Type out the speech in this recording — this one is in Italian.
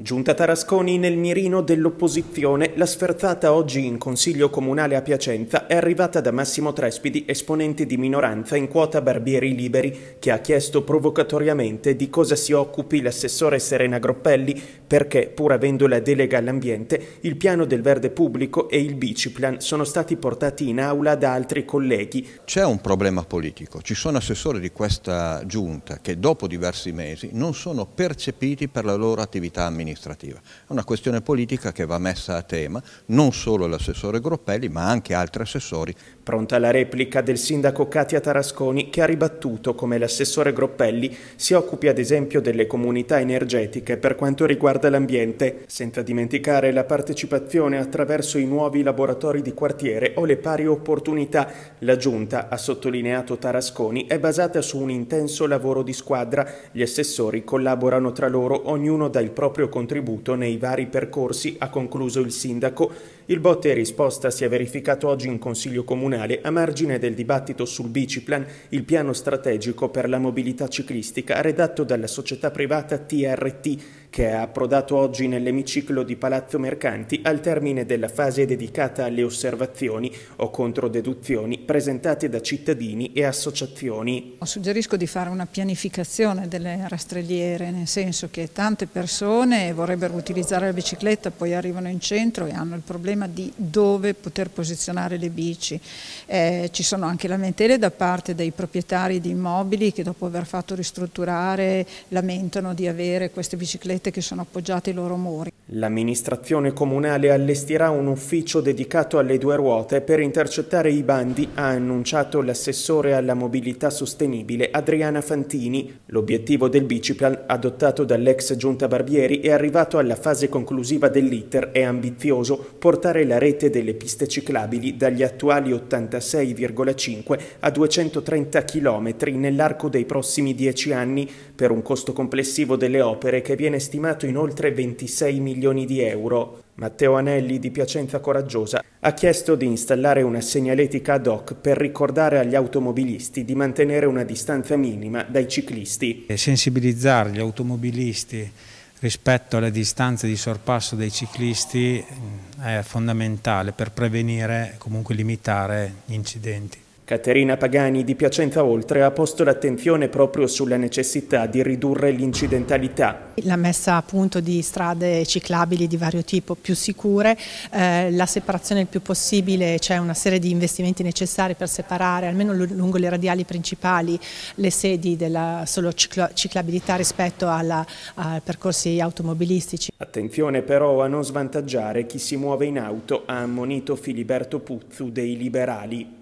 Giunta Tarasconi nel mirino dell'opposizione, la sferzata oggi in Consiglio Comunale a Piacenza è arrivata da Massimo Trespidi, esponente di minoranza in quota Barbieri Liberi, che ha chiesto provocatoriamente di cosa si occupi l'assessore Serena Groppelli perché, pur avendo la delega all'ambiente, il piano del verde pubblico e il biciplan sono stati portati in aula da altri colleghi. C'è un problema politico, ci sono assessori di questa giunta che dopo diversi mesi non sono percepiti per la loro attività amministrativa amministrativa. È una questione politica che va messa a tema non solo l'assessore Groppelli ma anche altri assessori Pronta la replica del sindaco Katia Tarasconi che ha ribattuto come l'assessore Groppelli si occupi ad esempio delle comunità energetiche per quanto riguarda l'ambiente, senza dimenticare la partecipazione attraverso i nuovi laboratori di quartiere o le pari opportunità. La giunta, ha sottolineato Tarasconi, è basata su un intenso lavoro di squadra. Gli assessori collaborano tra loro, ognuno dà il proprio contributo nei vari percorsi, ha concluso il sindaco il botte e risposta si è verificato oggi in Consiglio Comunale a margine del dibattito sul Biciplan, il piano strategico per la mobilità ciclistica redatto dalla società privata TRT che è approdato oggi nell'emiciclo di Palazzo Mercanti al termine della fase dedicata alle osservazioni o controdeduzioni presentate da cittadini e associazioni. Suggerisco di fare una pianificazione delle rastrelliere, nel senso che tante persone vorrebbero utilizzare la bicicletta, poi arrivano in centro e hanno il problema di dove poter posizionare le bici. Eh, ci sono anche lamentele da parte dei proprietari di immobili che dopo aver fatto ristrutturare lamentano di avere queste biciclette casette che sono appoggiati ai loro muri. L'amministrazione comunale allestirà un ufficio dedicato alle due ruote per intercettare i bandi, ha annunciato l'assessore alla mobilità sostenibile Adriana Fantini. L'obiettivo del biciclan, adottato dall'ex giunta Barbieri, è arrivato alla fase conclusiva dell'iter e ambizioso portare la rete delle piste ciclabili dagli attuali 86,5 a 230 km nell'arco dei prossimi dieci anni, per un costo complessivo delle opere che viene stimato in oltre 26 milioni milioni di euro. Matteo Anelli di Piacenza Coraggiosa ha chiesto di installare una segnaletica ad hoc per ricordare agli automobilisti di mantenere una distanza minima dai ciclisti. sensibilizzare gli automobilisti rispetto alle distanze di sorpasso dei ciclisti mm, è fondamentale per prevenire e comunque limitare gli incidenti. Caterina Pagani di Piacenza Oltre ha posto l'attenzione proprio sulla necessità di ridurre l'incidentalità. La messa a punto di strade ciclabili di vario tipo più sicure, eh, la separazione il più possibile, c'è cioè una serie di investimenti necessari per separare almeno lungo le radiali principali le sedi della solo ciclo, ciclabilità rispetto alla, a percorsi automobilistici. Attenzione però a non svantaggiare chi si muove in auto, ha ammonito Filiberto Puzzu dei Liberali.